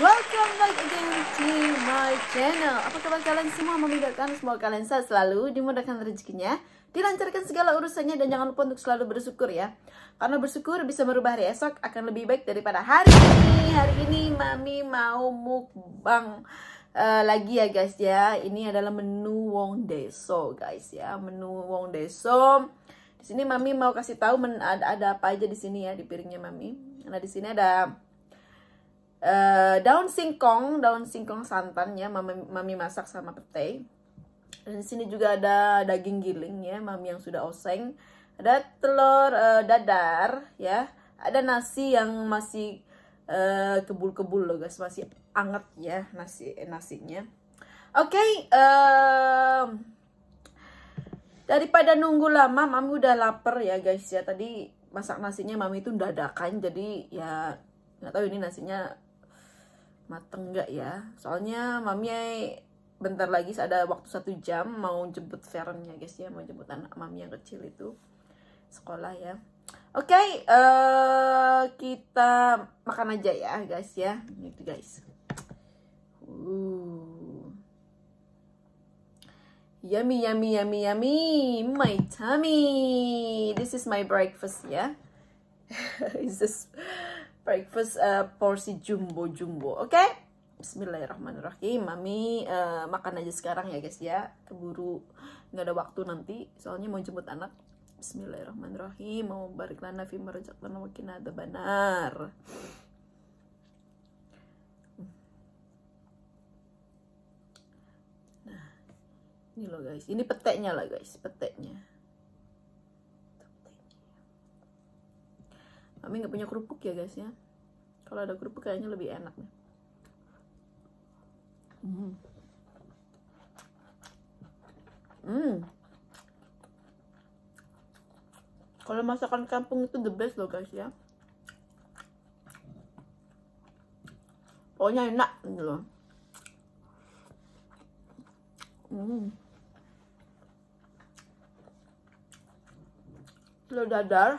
Welcome back again to my channel Apa kabar kalian semua? Memindahkan semua kalian saya selalu Dimudahkan rezekinya Dilancarkan segala urusannya Dan jangan lupa untuk selalu bersyukur ya Karena bersyukur bisa merubah hari esok Akan lebih baik daripada hari ini Hari ini Mami mau mukbang uh, lagi ya guys ya Ini adalah menu Wong Deso guys ya Menu Wong Deso di sini mami mau kasih tahu ada, ada apa aja di sini ya di piringnya mami. Nah di sini ada Eh, daun singkong, daun singkong santan ya, mami, mami masak sama petai. Dan di sini juga ada daging giling ya, mami yang sudah oseng. Ada telur uh, dadar ya, ada nasi yang masih eh, kebul-kebul loh guys, masih anget ya nasi nasinya. Oke, okay, uh, daripada nunggu lama, mami udah lapar ya guys ya. Tadi masak nasinya mami itu dadakan, jadi ya nggak tahu ini nasinya mateng nggak ya soalnya mami bentar lagi ada waktu satu jam mau jemput Fern ya, guys ya mau jemput anak mami yang kecil itu sekolah ya oke okay, uh, eh, kita makan aja ya guys ya gitu guys uh. yummy yummy yummy yummy my tummy this is my breakfast ya yeah? this just breakfast uh, porsi jumbo jumbo oke okay? Bismillahirrahmanirrahim mami uh, makan aja sekarang ya guys ya keburu nggak ada waktu nanti soalnya mau jemput anak Bismillahirrahmanirrahim mau barik lana fi marjak lana mungkin ada benar nah ini loh guys ini peteknya lah guys peteknya Mami nggak punya kerupuk ya guys ya kalau ada kerupuk kayaknya lebih enak nih hmm hmm kalau masakan kampung itu the best loh guys ya pokoknya enak gitu loh hmm telur dadar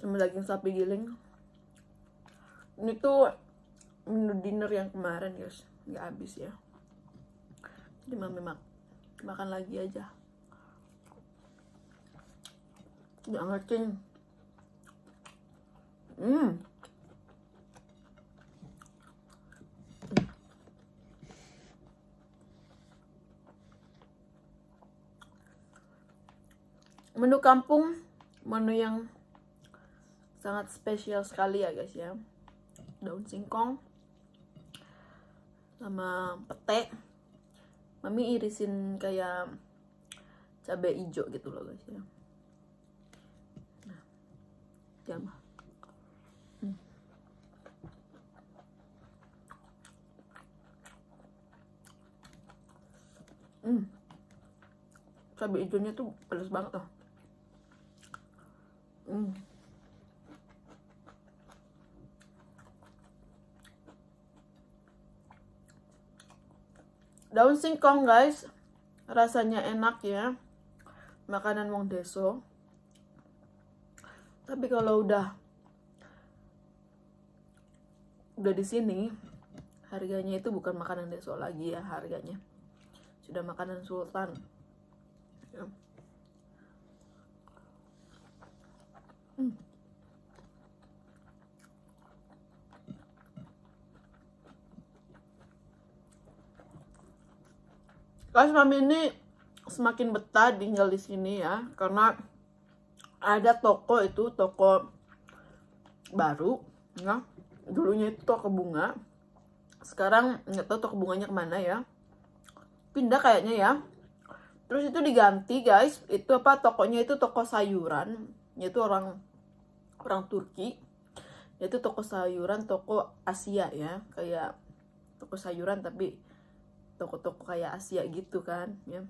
sama daging sapi giling ini tuh menu dinner yang kemarin guys nggak habis ya jadi mami mak makan lagi aja nggak ngerti hmm menu kampung menu yang sangat spesial sekali ya guys ya daun singkong sama pete mami irisin kayak cabai hijau gitu loh guys ya nah hmm. hmm. cabai hijaunya tuh pedas banget loh hmm. daun singkong guys rasanya enak ya makanan wong deso tapi kalau udah udah di sini harganya itu bukan makanan deso lagi ya harganya sudah makanan sultan ya. hmm. Kalau Mami ini semakin betah tinggal di sini ya, karena ada toko itu toko baru, ya. Dulunya itu toko bunga, sekarang nggak tahu toko bunganya kemana ya. Pindah kayaknya ya. Terus itu diganti guys, itu apa tokonya itu toko sayuran, yaitu orang orang Turki yaitu toko sayuran toko Asia ya kayak toko sayuran tapi toko-toko kayak Asia gitu kan ya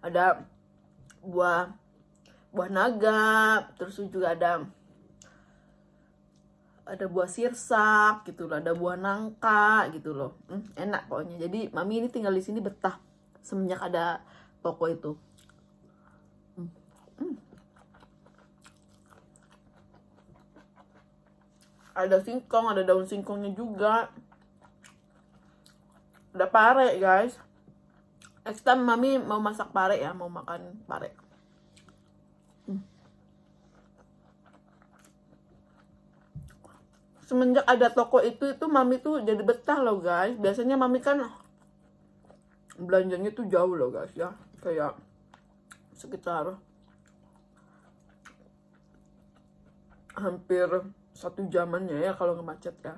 ada buah buah naga terus juga ada ada buah sirsak gitu loh ada buah nangka gitu loh hmm, enak pokoknya jadi mami ini tinggal di sini betah semenjak ada toko itu hmm. Hmm. ada singkong ada daun singkongnya juga udah pare guys next mami mau masak pare ya mau makan pare semenjak ada toko itu itu mami tuh jadi betah loh guys biasanya mami kan belanjanya tuh jauh loh guys ya kayak sekitar hampir satu jamannya ya kalau ngemacet ya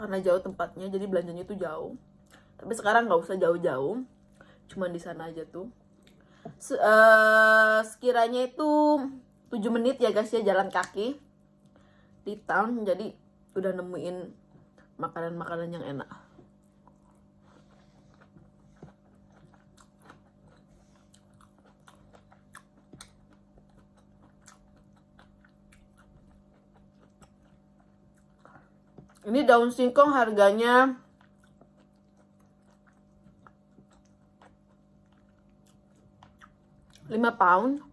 karena jauh tempatnya jadi belanjanya itu jauh tapi sekarang nggak usah jauh-jauh cuman di sana aja tuh Se uh, sekiranya itu 7 menit ya guys ya jalan kaki di town jadi udah nemuin makanan-makanan yang enak Ini daun singkong harganya lima pound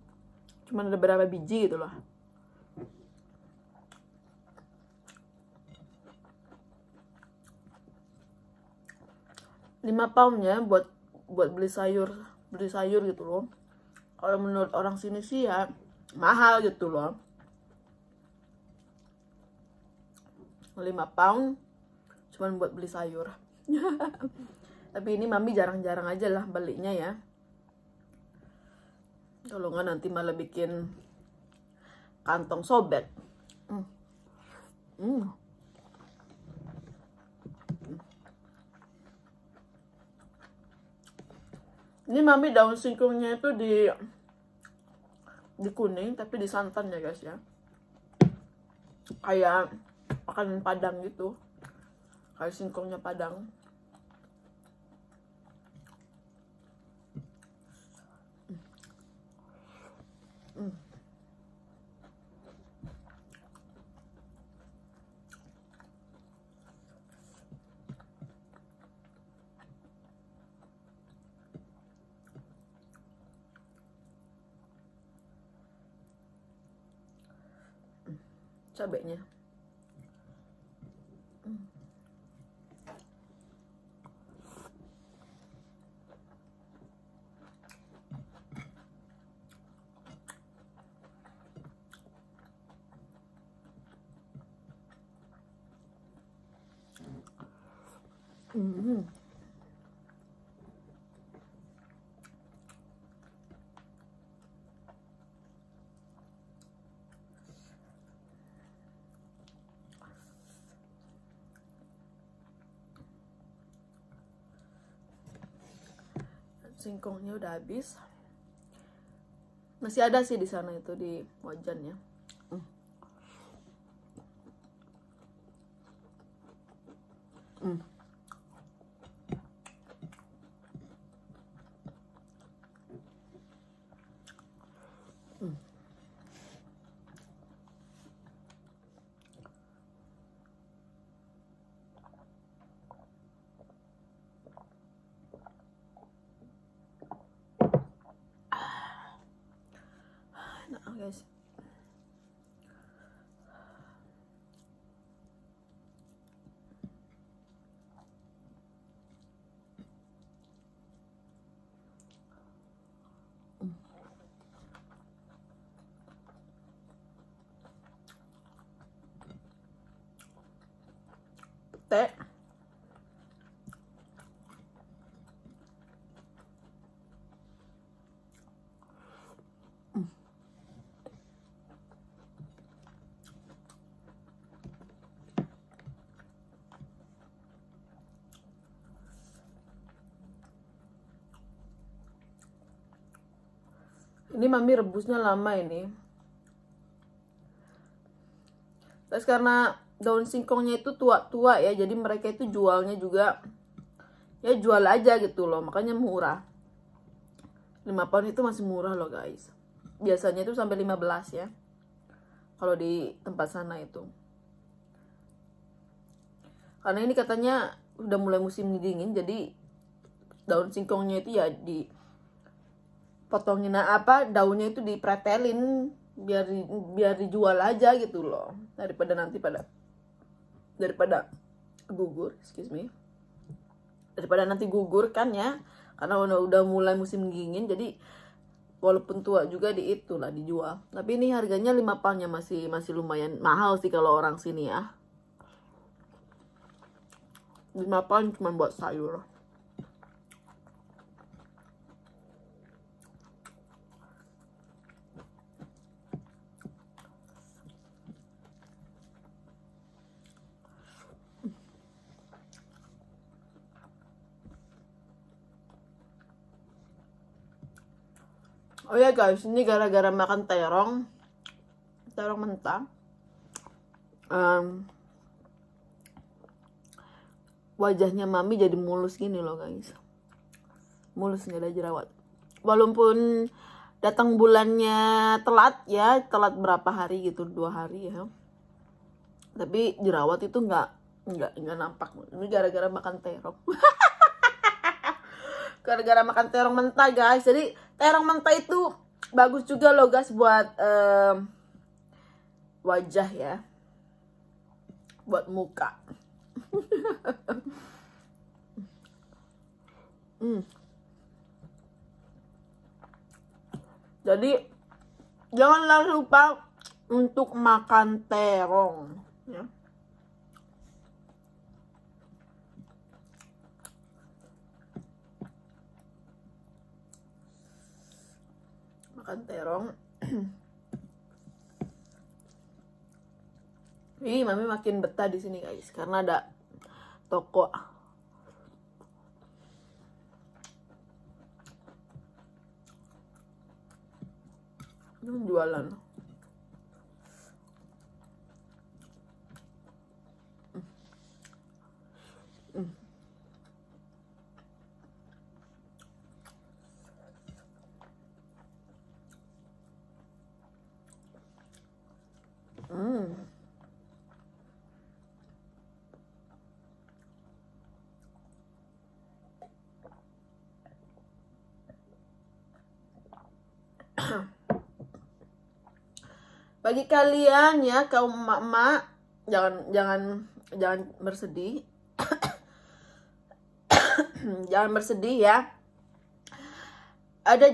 cuma ada berapa biji gitu loh lima poundnya buat buat beli sayur beli sayur gitu loh kalau menurut orang sini sih ya mahal gitu loh 5 pound cuman buat beli sayur tapi ini mami jarang-jarang aja lah belinya ya kalau nggak nanti malah bikin kantong sobek hmm. Hmm. ini mami daun singkongnya itu di di kuning tapi di santan ya guys ya kayak makanan padang gitu kayak singkongnya padang hmm. cabenya Mm-hmm. singkongnya udah habis masih ada sih di sana itu di wajannya mm. Mm. ini mami rebusnya lama ini terus karena daun singkongnya itu tua-tua ya jadi mereka itu jualnya juga ya jual aja gitu loh makanya murah 5 pound itu masih murah loh guys biasanya itu sampai 15 ya kalau di tempat sana itu karena ini katanya udah mulai musim dingin jadi daun singkongnya itu ya di potongin apa daunnya itu dipretelin biar biar dijual aja gitu loh daripada nanti pada daripada gugur excuse me daripada nanti gugur kan ya karena udah, udah mulai musim dingin jadi walaupun tua juga di itulah dijual tapi ini harganya lima pound ya, masih masih lumayan mahal sih kalau orang sini ya lima pound cuma buat sayur oh ya guys ini gara-gara makan terong terong mentah um, wajahnya mami jadi mulus gini loh guys mulus nggak ada jerawat walaupun datang bulannya telat ya telat berapa hari gitu dua hari ya tapi jerawat itu nggak nggak nggak nampak ini gara-gara makan terong gara-gara makan terong mentah guys jadi terong mentah itu bagus juga loh guys buat um, wajah ya buat muka hmm. jadi jangan lupa untuk makan terong ya makan terong ini mami makin betah di sini guys karena ada toko jualan bagi kalian ya kaum emak-emak jangan jangan jangan bersedih jangan bersedih ya ada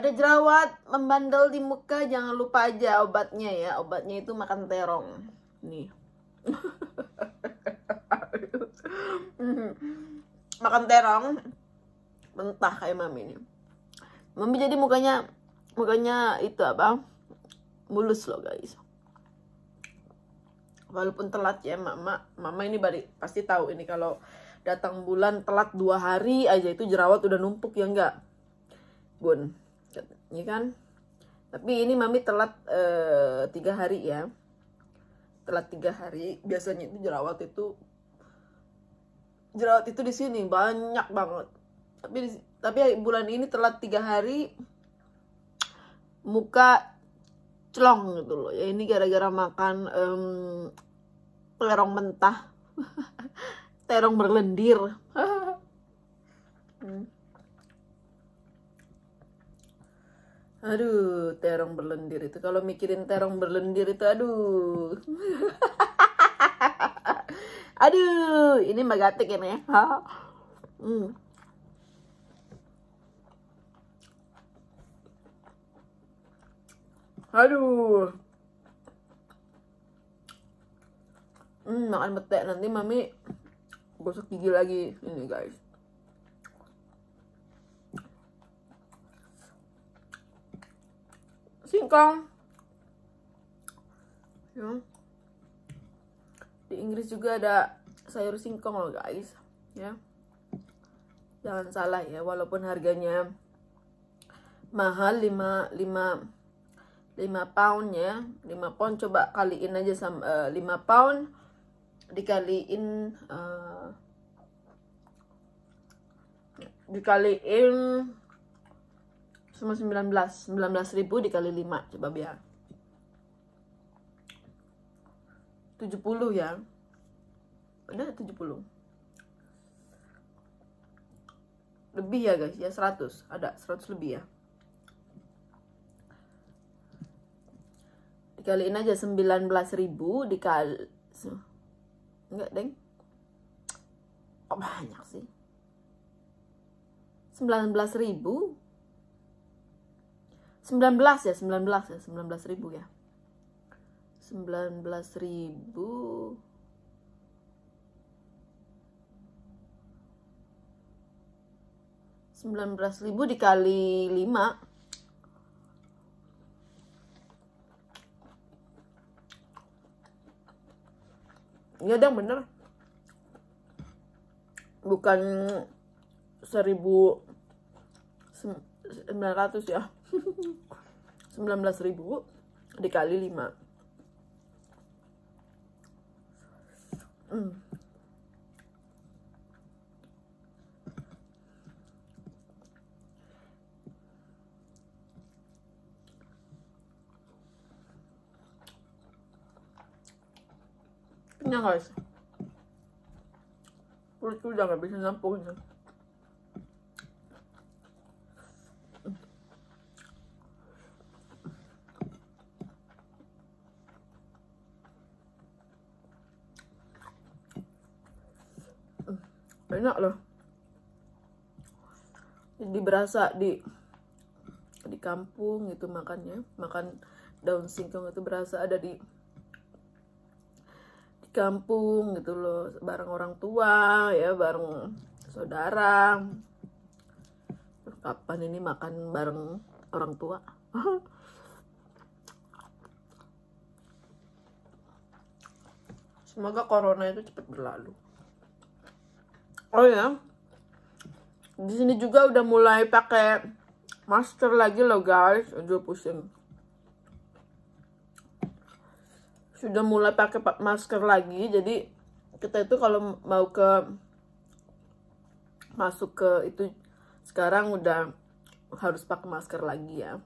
ada jerawat membandel di muka jangan lupa aja obatnya ya obatnya itu makan terong nih makan terong mentah kayak mami ini mami jadi mukanya mukanya itu apa mulus loh guys walaupun telat ya mama mama ini bari, pasti tahu ini kalau datang bulan telat dua hari aja itu jerawat udah numpuk ya enggak bun ini kan tapi ini mami telat uh, tiga hari ya telat tiga hari biasanya itu jerawat itu jerawat itu di sini banyak banget tapi tapi bulan ini telat tiga hari muka celong gitu loh ya ini gara-gara makan um, terong mentah terong berlendir hmm. aduh terong berlendir itu kalau mikirin terong berlendir itu aduh aduh ini magatik ini ya hmm. aduh hmm, makan petek nanti mami gosok gigi lagi ini guys singkong ya. di Inggris juga ada sayur singkong loh guys ya jangan salah ya walaupun harganya mahal 5 5 5 pound ya 5 pound coba kaliin aja sama eh, uh, 5 pound dikaliin uh, dikaliin sama 19 19 ribu dikali 5 coba biar 70 ya benar 70 lebih ya guys ya 100 ada 100 lebih ya dikaliin aja 19 ribu dikali enggak deng kok oh, banyak sih 19 ribu 19 ya 19 ya 19 ribu ya 19 ribu sembilan belas ribu dikali lima Ini ada ya, yang bener, bukan seribu sembilan ratus ya, sembilan belas ribu dikali lima. Hmm. Kanya guys. tuh udah gak bisa nampung. Hmm. enak loh jadi berasa di di kampung gitu makannya makan daun singkong itu berasa ada di kampung gitu loh bareng orang tua ya bareng saudara kapan ini makan bareng orang tua semoga corona itu cepat berlalu oh ya di sini juga udah mulai pakai masker lagi loh guys udah pusing sudah mulai pakai masker lagi jadi kita itu kalau mau ke masuk ke itu sekarang udah harus pakai masker lagi ya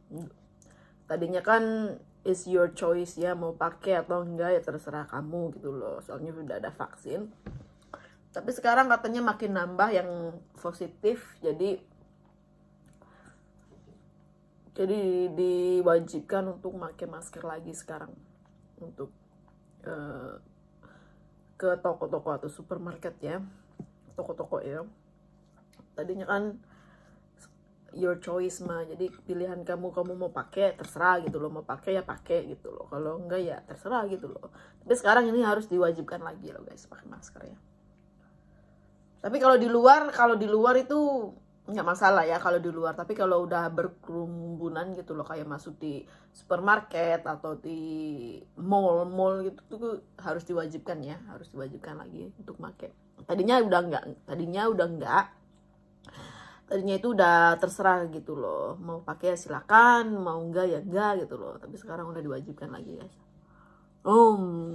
tadinya kan is your choice ya mau pakai atau enggak ya terserah kamu gitu loh soalnya sudah ada vaksin tapi sekarang katanya makin nambah yang positif jadi jadi diwajibkan untuk pakai masker lagi sekarang untuk ke eh, ke toko-toko atau supermarket ya toko-toko ya tadinya kan your choice mah jadi pilihan kamu kamu mau pakai terserah gitu loh mau pakai ya pakai gitu loh kalau enggak ya terserah gitu loh tapi sekarang ini harus diwajibkan lagi loh guys pakai masker ya tapi kalau di luar kalau di luar itu nggak masalah ya kalau di luar tapi kalau udah berkerumunan gitu loh kayak masuk di supermarket atau di mall mall gitu tuh harus diwajibkan ya harus diwajibkan lagi untuk make tadinya udah nggak tadinya udah nggak tadinya itu udah terserah gitu loh mau pakai ya silakan mau enggak ya enggak gitu loh tapi sekarang udah diwajibkan lagi guys um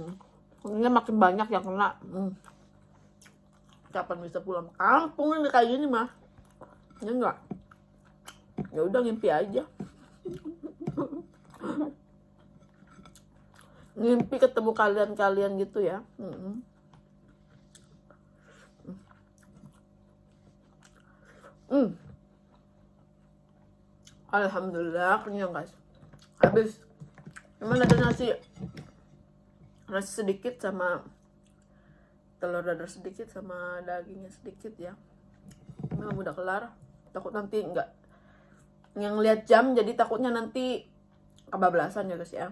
ini makin banyak yang kena hmm. kapan bisa pulang kampung ini kayak gini mah ya enggak ya udah ngimpi aja ngimpi ketemu kalian-kalian gitu ya hmm. hmm. Alhamdulillah kenyang guys habis cuman ada nasi nasi sedikit sama telur dadar sedikit sama dagingnya sedikit ya memang udah kelar takut nanti nggak yang lihat jam jadi takutnya nanti kebablasan ya guys ya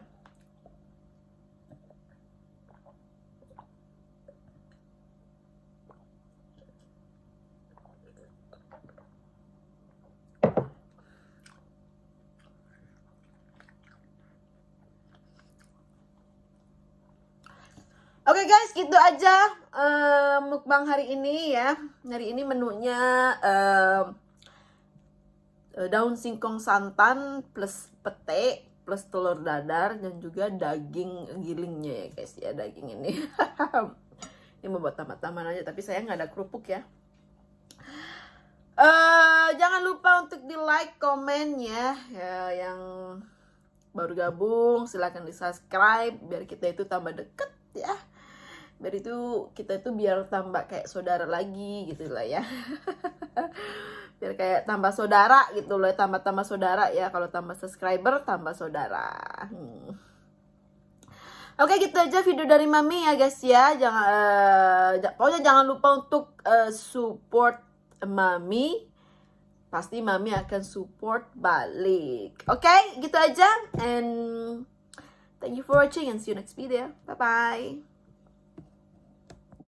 Oke okay guys, gitu aja uh, mukbang hari ini ya. Hari ini menunya eh, Eh, daun singkong santan plus pete plus telur dadar dan juga daging gilingnya ya guys ya daging ini ini mau buat tambah tambahan aja tapi saya nggak ada kerupuk ya uh, jangan lupa untuk di like komen ya, ya yang baru gabung silahkan di subscribe biar kita itu tambah deket ya biar itu kita itu biar tambah kayak saudara lagi gitu lah ya biar kayak tambah saudara gitu loh tambah tambah saudara ya kalau tambah subscriber tambah saudara hmm. Oke gitu aja video dari Mami ya guys ya jangan uh, pokoknya jangan lupa untuk uh, support Mami pasti Mami akan support balik Oke okay, gitu aja and thank you for watching and see you next video bye bye